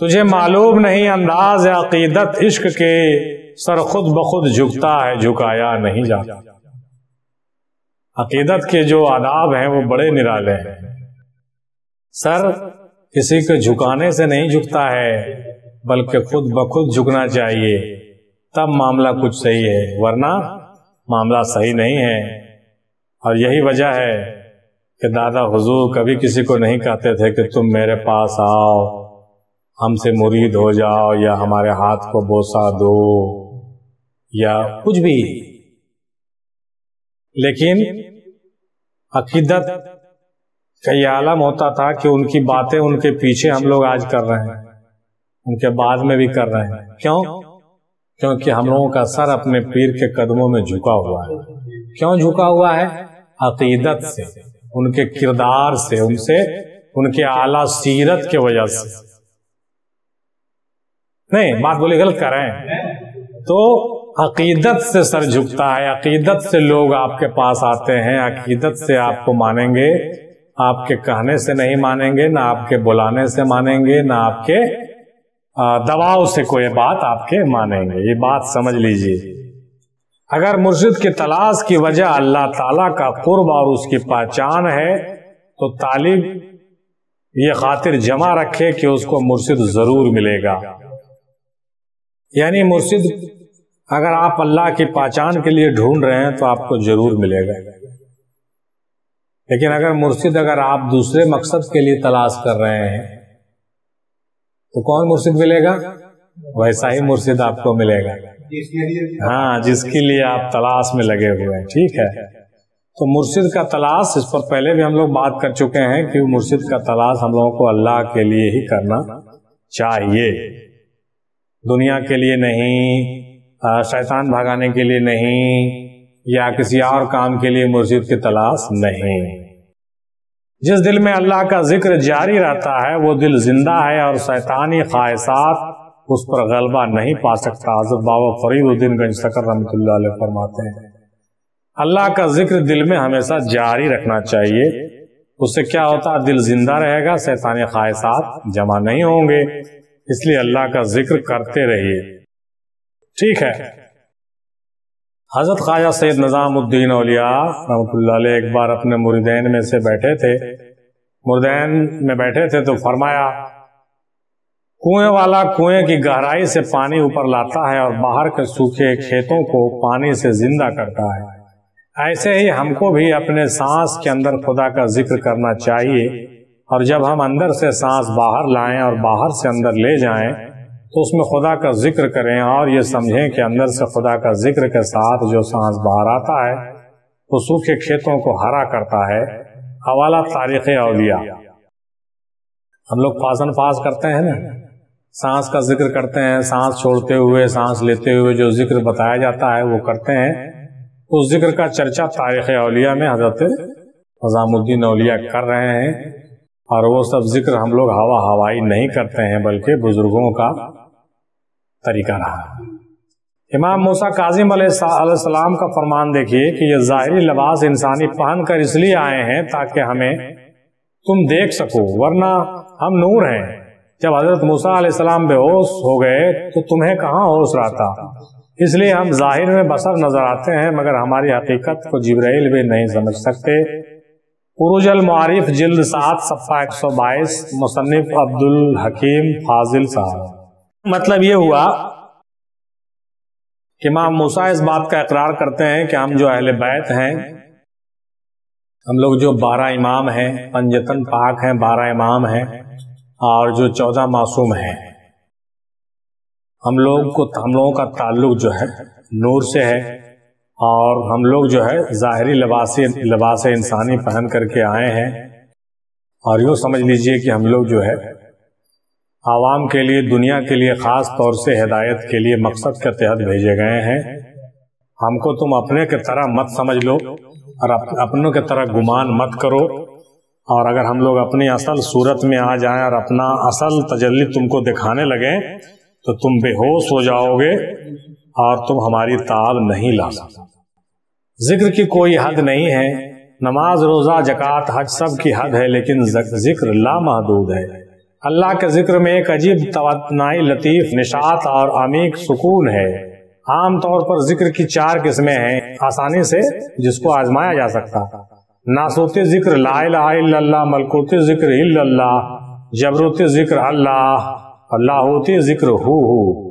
तुझे मालूम नहीं अंदाज अकीदत इश्क के सर खुद ब खुद झुकता है झुकाया नहीं जाता अकीदत के जो आदाब हैं वो बड़े निराले हैं सर किसी के झुकाने से नहीं झुकता है बल्कि खुद ब खुद झुकना चाहिए तब मामला कुछ सही है वरना मामला सही नहीं है और यही वजह है कि दादा हुजूर कभी किसी को नहीं कहते थे कि तुम मेरे पास आओ हमसे मुरीद हो जाओ या हमारे हाथ को बोसा दो या कुछ भी लेकिन अकीदत कई आलम होता था कि उनकी बातें उनके पीछे हम लोग आज कर रहे हैं उनके बाद में भी कर रहे हैं क्यों क्योंकि हम लोगों का सर अपने पीर के कदमों में झुका हुआ है क्यों झुका हुआ है अकीदत से उनके किरदार से उनसे उनके आला सीरत के वजह से नहीं बात बोले गलत कर रहे हैं तो अकीदत से सर झुकता है अकीदत से लोग आपके पास आते हैं अकीदत से आपको मानेंगे आपके कहने से नहीं मानेंगे ना आपके बुलाने से मानेंगे ना आपके दबाव से कोई बात आपके मानेंगे ये बात समझ लीजिए अगर मुर्शिद की तलाश की वजह अल्लाह ताला का कुर्ब और उसकी पहचान है तो तालिब ये खातिर जमा रखे कि उसको मुर्शिद जरूर मिलेगा यानी मुर्शिद अगर आप अल्लाह की पहचान के लिए ढूंढ रहे हैं तो आपको जरूर मिलेगा लेकिन अगर मुर्शिद अगर आप दूसरे मकसद के लिए तलाश कर रहे हैं तो कौन मुर्शिद मिलेगा वैसा ही मुर्शिद आपको मिलेगा हाँ जिसके लिए आप तलाश में लगे हुए हैं ठीक है तो मुर्शिद का तलाश इस पर पहले भी हम लोग बात कर चुके हैं कि मुर्शिद का तलाश हम लोगों को अल्लाह के लिए ही करना चाहिए दुनिया के लिए नहीं शैतान भगाने के लिए नहीं या किसी और काम के लिए मस्जिद की तलाश नहीं जिस दिल में अल्लाह का जिक्र जारी रहता है वो दिल जिंदा है और शैतानी ख्वाहिशात उस पर गलबा नहीं पा सकता हजरत बाबा फरीदुद्दीन गंज सकर रमत फरमाते हैं अल्लाह का जिक्र दिल में हमेशा जारी रखना चाहिए उससे क्या होता दिल जिंदा रहेगा शैतानी ख्वाहिशात जमा नहीं होंगे इसलिए अल्लाह का जिक्र करते रहिए ठीक है हजरत ख्वाजा सैद निज़ामुद्दीन अलिया रमत एक बार अपने मुरदैन में से बैठे थे मुरदैन में बैठे थे तो फरमाया कुएं वाला कुएं की गहराई से पानी ऊपर लाता है और बाहर के सूखे खेतों को पानी से जिंदा करता है ऐसे ही हमको भी अपने सांस के अंदर खुदा का जिक्र करना चाहिए और जब हम अंदर से सांस बाहर लाएं और बाहर से अंदर ले जाएं तो उसमें खुदा का जिक्र करें और ये समझें कि अंदर से खुदा का जिक्र के साथ जो सांस बाहर आता है वो तो सूखे खेतों को हरा करता है हवाला तारीख अलिया हम लोग फासन फास करते हैं ना सांस का जिक्र करते हैं सांस छोड़ते हुए सांस लेते हुए जो जिक्र बताया जाता है वो करते हैं उस जिक्र का चर्चा तारीख अलिया में हजरत निज़ामुद्दीन अलिया कर रहे हैं और वो सब जिक्र हम लोग हवा हवाई नहीं करते हैं बल्कि बुजुर्गों का तरीका रहा इमाम मूसा काजिम सलाम का फरमान देखिए कि ये ज़ाहरी लिबास इंसानी पहन कर इसलिए आए हैं ताकि हमें तुम देख सको वरना हम नूर हैं जब हजरत मूसा सलाम बेहोश हो गए तो तुम्हें कहाँ होश रहा था इसलिए हम जाहिर में बसर नजर आते हैं मगर हमारी हकीकत को जिब्राइल भी नहीं समझ सकते उरुजल मारिफ जिल्द सात सफ़ा बाईस मुसनफ़ अब्दुल हकीम फाजिल साहब मतलब ये हुआ कि इमाम मूसा इस बात का इकरार करते हैं कि हम जो अहल बैत हैं हम लोग जो बारह इमाम हैं पंजतन पाक हैं बारह इमाम हैं और जो चौदह मासूम हैं हम लोग को हम लोगों का ताल्लुक जो है नूर से है और हम लोग जो है ज़ाहरी लबासी लिबास इंसानी पहन करके आए हैं और यूँ समझ लीजिए कि हम लोग जो है आवाम के लिए दुनिया के लिए ख़ास तौर से हिदायत के लिए मकसद के तहत भेजे गए हैं हमको तुम अपने के तरह मत समझ लो और अपनों की तरह गुमान मत करो और अगर हम लोग अपनी असल सूरत में आ जाएं और अपना असल तजल्ली तुमको दिखाने लगें तो तुम बेहोश हो जाओगे और तुम हमारी ताब नहीं ला जिक्र की कोई हद नहीं है नमाज रोजा जक़ात हज सब की हद है लेकिन जिक्र लामहदूद है अल्लाह के जिक्र में एक अजीब तो लतीफ़ निशात और आमीक सुकून है आम तौर पर जिक्र की चार किस्में हैं आसानी से जिसको आजमाया जा सकता नासोते जिक्र ला मलकोते जिक्र इल्ला जिक्र अल्लाह अल्लाह होते जिक्र हु, हु।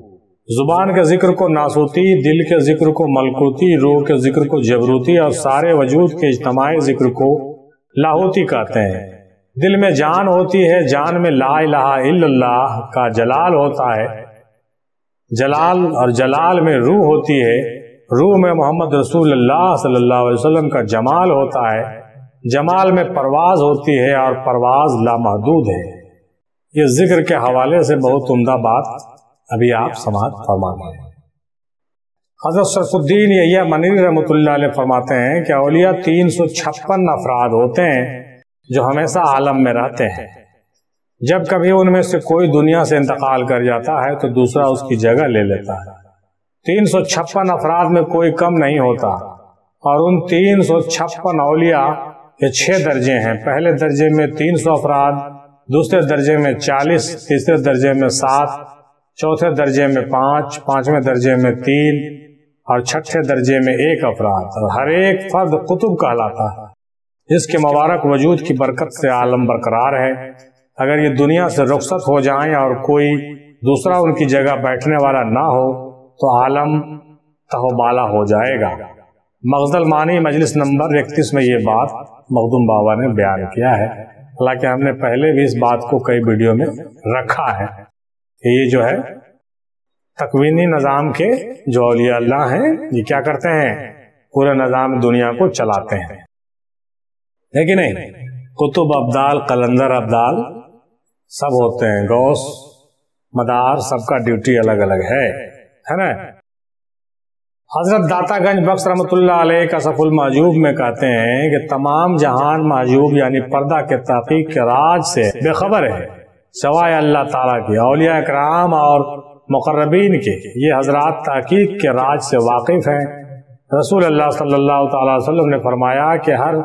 जुबान के जिक्र को नासूती दिल के जिक्र को मलकूती रूह के जिक्र को जबरूती और सारे वजूद के इज्तमाही जिक्र को लाहौती कहते हैं दिल में जान होती है जान में ला इल्लल्लाह का जलाल होता है जलाल और जलाल में रूह होती है रूह में मोहम्मद रसूल अल्लाह सल्लल्लाहु अलैहि वसल्लम का जमाल होता है जमाल में परवाज होती है और परवाज लामहदूद है ये जिक्र के हवाले से बहुत उमदा बात अभी आप समाज फरमा रहे हैं हजरत शरफुद्दीन यैया मनीर रहमत फरमाते हैं कि अलिया तीन सौ छप्पन अफराद होते हैं जो हमेशा आलम में रहते हैं जब कभी उनमें से कोई दुनिया से इंतकाल कर जाता है तो दूसरा उसकी जगह ले लेता है तीन सौ छप्पन अफराद में कोई कम नहीं होता और उन तीन सौ छप्पन अलिया ये छह दर्जे हैं पहले दर्जे में तीन सौ अफराद दूसरे दर्जे में चालीस तीसरे दर्जे में सात चौथे दर्जे में पांच पांचवें दर्जे में तीन और छठे दर्जे में एक अफराद और हर एक फर्द कुतुब कहलाता है जिसके मुबारक वजूद की बरकत से आलम बरकरार है अगर ये दुनिया से रुखसत हो जाए और कोई दूसरा उनकी जगह बैठने वाला ना हो तो आलम तहबाला हो जाएगा मगजल मानी मजलिस नंबर इकतीस में ये बात मखदुम बाबा ने बयान किया है हालांकि हमने पहले भी इस बात को कई वीडियो में रखा है ये जो है तकवीनी निज़ाम के जो अल्लाह हैं ये क्या करते हैं पूरा निज़ाम दुनिया को चलाते हैं है कि नहीं कुतुब अब्दाल कलंदर अब्दाल सब होते हैं गौस मदार सबका ड्यूटी अलग अलग है है ना हजरत दातागंज बख्श रमत का सफुल महजूब में कहते हैं कि तमाम जहान महजूब यानी पर्दा के तहकीक के राज से बेखबर है सवाए अल्लाह तला के अलिया कराम और मकरबीन के ये हजरत तहकीक के राज से वाकिफ़ हैं रसूल अल्लाह सल्लल्लाहु अलैहि ने फरमाया कि हर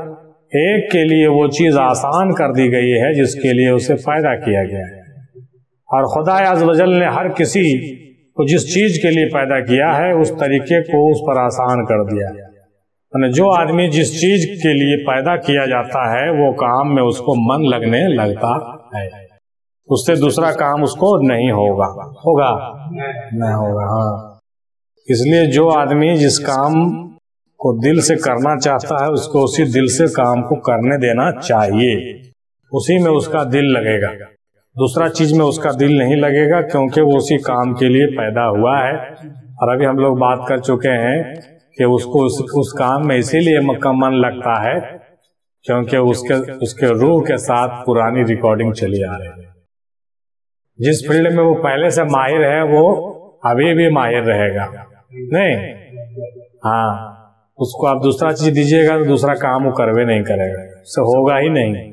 एक के लिए वो चीज़ आसान कर दी गई है जिसके लिए उसे फ़ायदा किया गया है और खुदा अजल ने हर किसी को जिस चीज़ के लिए पैदा किया है उस तरीके को उस पर आसान कर दिया है जो आदमी जिस चीज़ के लिए पैदा किया जाता है वो काम में उसको मन लगने लगता है उससे दूसरा काम उसको नहीं होगा होगा नहीं होगा हाँ इसलिए जो आदमी जिस काम को दिल से करना चाहता है उसको उसी दिल से काम को करने देना चाहिए उसी में उसका दिल लगेगा दूसरा चीज में उसका दिल नहीं लगेगा क्योंकि वो उसी काम के लिए पैदा हुआ है और अभी हम लोग बात कर चुके हैं कि उसको उस, उस काम में इसीलिए मन लगता है क्योंकि उसके उसके रूह के साथ पुरानी रिकॉर्डिंग चली आ रही है जिस फील्ड में वो पहले से माहिर है वो अभी भी माहिर रहेगा नहीं हाँ उसको आप दूसरा चीज दीजिएगा तो दूसरा काम वो करवे नहीं करेगा उससे होगा ही नहीं